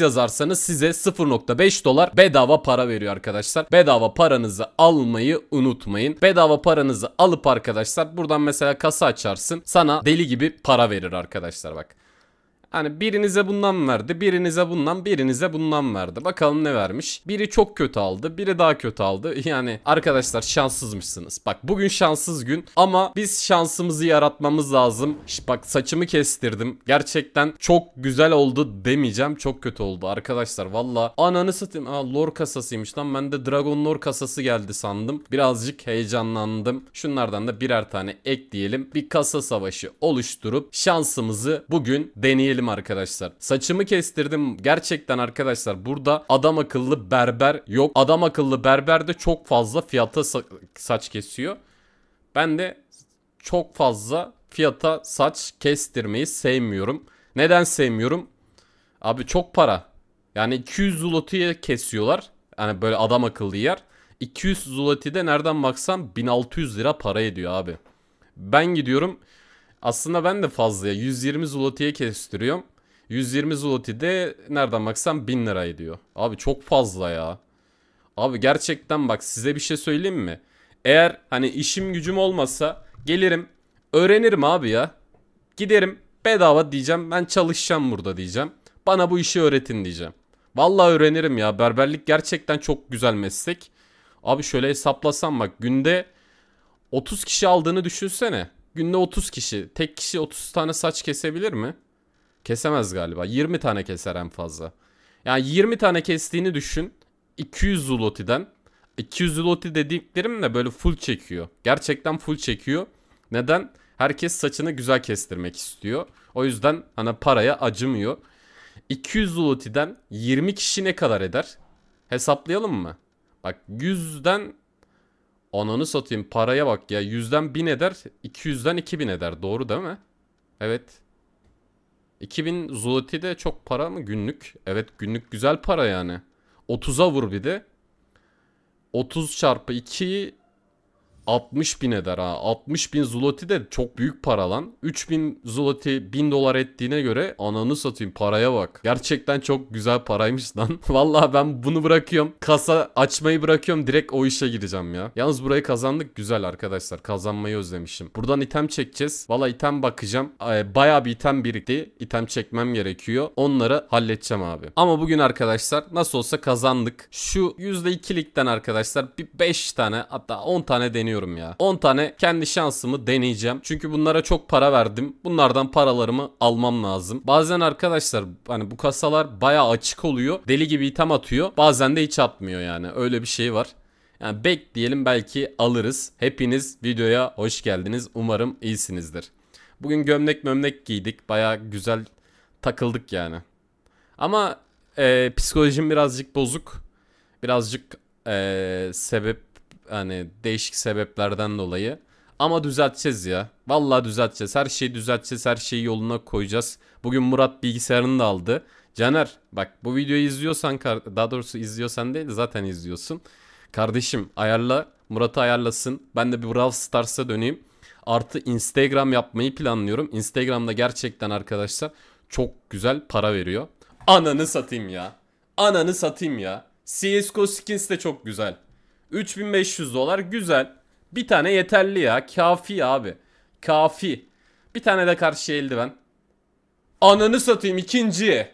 yazarsanız size 0.5 dolar bedava para veriyor arkadaşlar. Bedava paranızı almayı unutmayın. Bedava paranızı alıp arkadaşlar buradan mesela kasa açarsın. Sana deli gibi para verir arkadaşlar bak. Hani birinize bundan verdi, birinize bundan, birinize bundan verdi. Bakalım ne vermiş. Biri çok kötü aldı, biri daha kötü aldı. Yani arkadaşlar şanssızmışsınız. Bak bugün şanssız gün ama biz şansımızı yaratmamız lazım. bak saçımı kestirdim. Gerçekten çok güzel oldu demeyeceğim. Çok kötü oldu arkadaşlar. Valla ananı satayım. Aa lor kasasıymış lan. Ben de Dragon lor kasası geldi sandım. Birazcık heyecanlandım. Şunlardan da birer tane ekleyelim. Bir kasa savaşı oluşturup şansımızı bugün deneyelim Berberdim arkadaşlar. Saçımı kestirdim. Gerçekten arkadaşlar burada adam akıllı berber yok. Adam akıllı berber de çok fazla fiyata sa saç kesiyor. Ben de çok fazla fiyata saç kestirmeyi sevmiyorum. Neden sevmiyorum? Abi çok para. Yani 200 zlotiye kesiyorlar. Yani böyle adam akıllı yer. 200 zloti de nereden baksan 1600 lira para ediyor abi. Ben gidiyorum aslında ben de fazla ya 120 zlotiye kestiriyorum. 120 zloti de nereden baksan 1000 lira ediyor. Abi çok fazla ya. Abi gerçekten bak size bir şey söyleyeyim mi? Eğer hani işim gücüm olmasa gelirim öğrenirim abi ya. Giderim bedava diyeceğim ben çalışacağım burada diyeceğim. Bana bu işi öğretin diyeceğim. Vallahi öğrenirim ya berberlik gerçekten çok güzel meslek. Abi şöyle hesaplasam bak günde 30 kişi aldığını düşünsene. Günde 30 kişi. Tek kişi 30 tane saç kesebilir mi? Kesemez galiba. 20 tane keser en fazla. Yani 20 tane kestiğini düşün. 200 zulotiden. 200 zuloti dediklerim de böyle full çekiyor. Gerçekten full çekiyor. Neden? Herkes saçını güzel kestirmek istiyor. O yüzden hani paraya acımıyor. 200 zulotiden 20 kişi ne kadar eder? Hesaplayalım mı? Bak 100'den Ananı satayım paraya bak ya. Yüzden bin eder. 200'den 2000 eder. Doğru değil mi? Evet. 2000 zloty de çok para mı günlük? Evet günlük güzel para yani. 30'a vur bir de. 30 çarpı 2'yi 60 bin eder ha. 60 bin zloti de çok büyük para lan. 3 bin zloti, 1000 dolar ettiğine göre ananı satayım paraya bak. Gerçekten çok güzel paraymış lan. Valla ben bunu bırakıyorum. Kasa açmayı bırakıyorum. Direkt o işe gireceğim ya. Yalnız burayı kazandık. Güzel arkadaşlar. Kazanmayı özlemişim. Buradan item çekeceğiz. Valla item bakacağım. Ee, Baya bir item birikti. item çekmem gerekiyor. Onları halledeceğim abi. Ama bugün arkadaşlar nasıl olsa kazandık. Şu %2'likten arkadaşlar bir 5 tane hatta 10 tane deniyor istemiyorum ya. 10 tane kendi şansımı deneyeceğim. Çünkü bunlara çok para verdim. Bunlardan paralarımı almam lazım. Bazen arkadaşlar hani bu kasalar baya açık oluyor. Deli gibi item atıyor. Bazen de hiç atmıyor yani. Öyle bir şey var. Yani diyelim belki alırız. Hepiniz videoya hoş geldiniz. Umarım iyisinizdir. Bugün gömlek mömlek giydik. Baya güzel takıldık yani. Ama e, psikolojim birazcık bozuk. Birazcık e, sebep hani değişik sebeplerden dolayı. Ama düzelteceğiz ya. Vallahi düzelteceğiz. Her şeyi düzelteceğiz. Her şeyi yoluna koyacağız. Bugün Murat bilgisayarını da aldı. Caner bak bu videoyu izliyorsan daha doğrusu izliyorsan değil zaten izliyorsun. Kardeşim ayarla Murat'ı ayarlasın. Ben de bir Brawl Stars'a döneyim. Artı Instagram yapmayı planlıyorum. Instagram'da gerçekten arkadaşlar çok güzel para veriyor. Ananı satayım ya. Ananı satayım ya. CSGO skins de çok güzel. 3500 dolar güzel. Bir tane yeterli ya. Kafi abi. Kafi. Bir tane de karşı eldiven. Ananı satayım ikinci.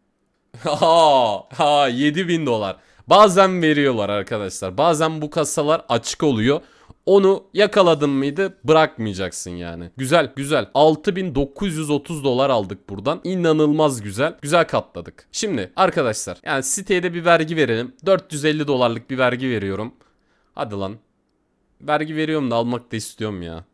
ha, ha 7000 dolar. Bazen veriyorlar arkadaşlar. Bazen bu kasalar açık oluyor onu yakaladın mıydı bırakmayacaksın yani. Güzel güzel. 6930 dolar aldık buradan. İnanılmaz güzel. Güzel katladık. Şimdi arkadaşlar yani siteye de bir vergi verelim. 450 dolarlık bir vergi veriyorum. Hadi lan. Vergi veriyorum da almak da istiyorum ya.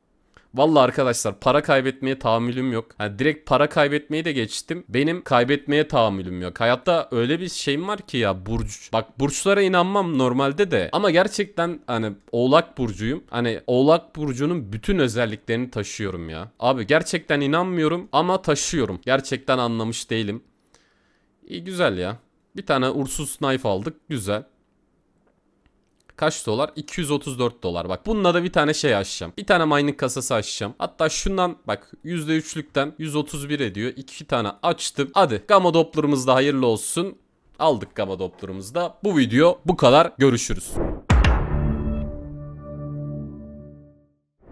Valla arkadaşlar para kaybetmeye tahammülüm yok. Yani direkt para kaybetmeyi de geçtim. Benim kaybetmeye tahammülüm yok. Hayatta öyle bir şeyim var ki ya burç. Bak burçlara inanmam normalde de ama gerçekten hani Oğlak burcuyum. Hani Oğlak burcunun bütün özelliklerini taşıyorum ya. Abi gerçekten inanmıyorum ama taşıyorum. Gerçekten anlamış değilim. İyi güzel ya. Bir tane ursuz knife aldık. Güzel. Kaç dolar? 234 dolar. Bak bununla da bir tane şey açacağım. Bir tane mining kasası açacağım. Hatta şundan bak %3'lükten 131 ediyor. İki tane açtım. Hadi gamma doplerımız da hayırlı olsun. Aldık gamma doplerımızı da. Bu video bu kadar. Görüşürüz.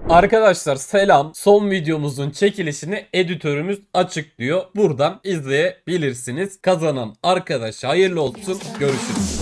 Arkadaşlar selam. Son videomuzun çekilişini editörümüz açıklıyor. Buradan izleyebilirsiniz. Kazanan arkadaş hayırlı olsun. Görüşürüz.